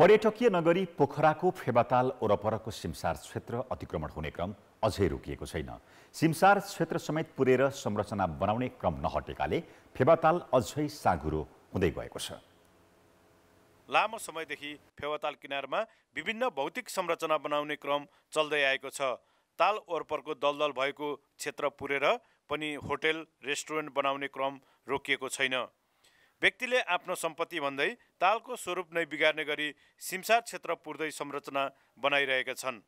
पर्यटकीय नगरी पोखराको फेवाताल ओरपरको सिमसार क्षेत्र अतिक्रमण हुने क्रम अझै रोकिएको छैन सिमसार क्षेत्र समेत पुरेर संरचना बनाउने क्रम नहटेकाले फेवाताल अझै साँघुरो हुँदै गएको छ लामो समयदेखि फेवाताल किनारमा विभिन्न भौतिक संरचना बनाउने क्रम चल्दै आएको छ ताल ओरपरको दलदल भएको क्षेत्र पुरेर पनि होटेल रेस्टुरेन्ट बनाउने क्रम रोकिएको छैन व्यक्तिले आफ्नो सम्पत्ति भन्दै तालको स्वरूप नै बिगार्ने गरी सिमसार क्षेत्र पुर्दै संरचना बनाइरहेका छन्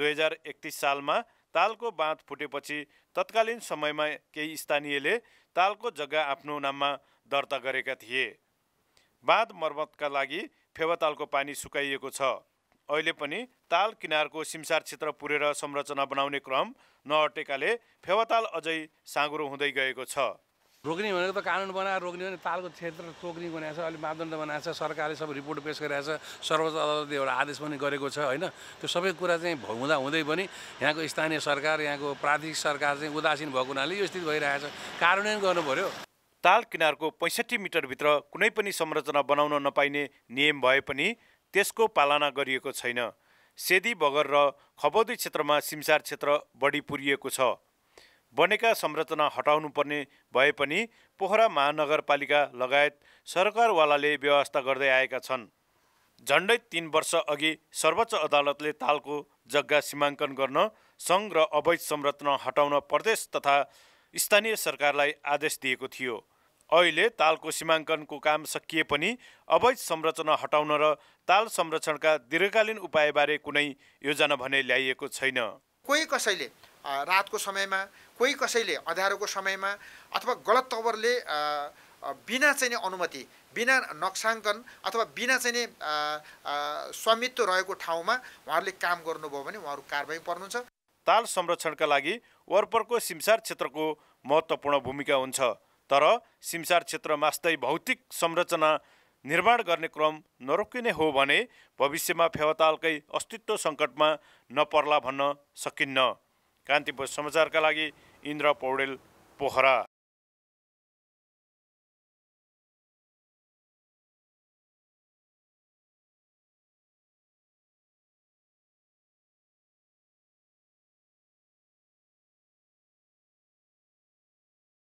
दुई हजार एकतिस सालमा तालको बाँध फुटेपछि तत्कालीन समयमा केही स्थानीयले तालको जग्गा आफ्नो नाममा दर्ता गरेका थिए बाँध मर्मतका लागि फेवातालको पानी सुकाइएको छ अहिले पनि ताल किनारको सिमसार क्षेत्र पुरेर संरचना बनाउने क्रम नहटेकाले फेवाताल अझै साँगुरो हुँदै गएको छ रोक्ने भनेको त कानुन बनाएर रोक्ने भने तालको क्षेत्र तोक्ने बनाएको छ अहिले मापदण्ड बनाएको छ सरकारले सबै रिपोर्ट पेस गरिरहेको छ सर्वोच्च अदालतले एउटा आदेश पनि गरेको छ होइन त्यो सबै कुरा चाहिँ हुँदा हुँदै पनि यहाँको स्थानीय सरकार यहाँको प्रादेशिक सरकार चाहिँ उदासीन भएको हुनाले यो स्थिति भइरहेको छ कार्यान्वयन गर्नु पऱ्यो ताल किनारको पैँसठी मिटरभित्र कुनै पनि संरचना बनाउन नपाइने नियम भए पनि त्यसको पालना गरिएको छैन सेदी बगर र खबौदी क्षेत्रमा सिमसार क्षेत्र बढी पुरिएको छ बनेका संरचना हटाउनुपर्ने भए पनि पोखरा महानगरपालिका लगायत सरकारवालाले व्यवस्था गर्दै आएका छन् झन्डै तिन वर्ष अघि सर्वोच्च अदालतले तालको जग्गा सीमाङ्कन गर्न सङ्घ र अवैध संरचना हटाउन प्रदेश तथा स्थानीय सरकारलाई आदेश दिएको थियो अहिले तालको सीमाङ्कनको काम सकिए पनि अवैध संरचना हटाउन र ताल संरक्षणका दीर्घकालीन उपायबारे कुनै योजना भने ल्याइएको छैन कोही कसैले रातको समयमा कोही कसैले अँध्यारोको समयमा अथवा गलत तवरले बिना चाहिँ अनुमति बिना नक्साङ्कन अथवा बिना चाहिँ नि स्वामित्व रहेको ठाउँमा उहाँहरूले काम गर्नुभयो भने उहाँहरू कारवाही पर्नुहुन्छ ताल संरक्षणका लागि वरपरको सिमसार क्षेत्रको महत्त्वपूर्ण भूमिका हुन्छ तर सिमसार क्षेत्र मास्दै भौतिक संरचना निर्माण गर्ने क्रम नरोकिने हो भने भविष्यमा फेवातालकै अस्तित्व सङ्कटमा नपर्ला भन्न सकिन्न कान्तिपुर समाचारका लागि इन्द्र पौडेल पोखरा